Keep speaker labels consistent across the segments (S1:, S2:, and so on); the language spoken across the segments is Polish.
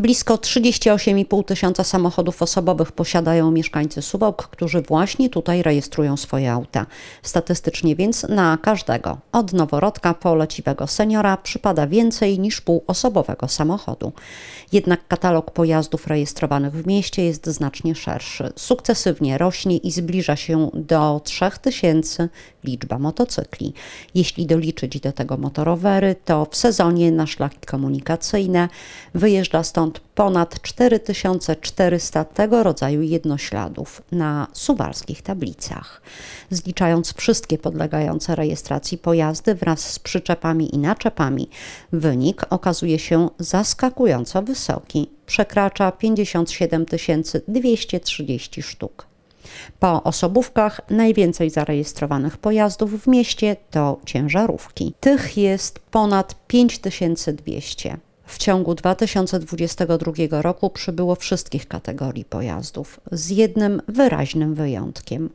S1: Blisko 38,5 tysiąca samochodów osobowych posiadają mieszkańcy Suwałk, którzy właśnie tutaj rejestrują swoje auta. Statystycznie więc na każdego, od noworodka po leciwego seniora, przypada więcej niż półosobowego samochodu. Jednak katalog pojazdów rejestrowanych w mieście jest znacznie szerszy. Sukcesywnie rośnie i zbliża się do 3000 liczba motocykli. Jeśli doliczyć do tego motorowery, to w sezonie na szlaki komunikacyjne wyjeżdża stąd stąd ponad 4400 tego rodzaju jednośladów na suwalskich tablicach. Zliczając wszystkie podlegające rejestracji pojazdy wraz z przyczepami i naczepami, wynik okazuje się zaskakująco wysoki. Przekracza 57 230 sztuk. Po osobówkach najwięcej zarejestrowanych pojazdów w mieście to ciężarówki. Tych jest ponad 5200. W ciągu 2022 roku przybyło wszystkich kategorii pojazdów, z jednym wyraźnym wyjątkiem.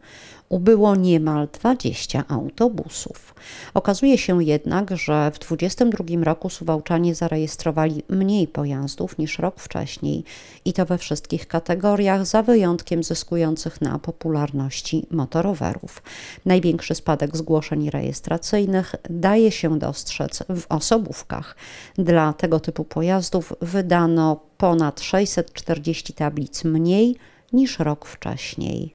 S1: Ubyło niemal 20 autobusów. Okazuje się jednak, że w 2022 roku Suwałczanie zarejestrowali mniej pojazdów niż rok wcześniej i to we wszystkich kategoriach, za wyjątkiem zyskujących na popularności motorowerów. Największy spadek zgłoszeń rejestracyjnych daje się dostrzec w osobówkach. Dla tego typu typu pojazdów wydano ponad 640 tablic mniej niż rok wcześniej.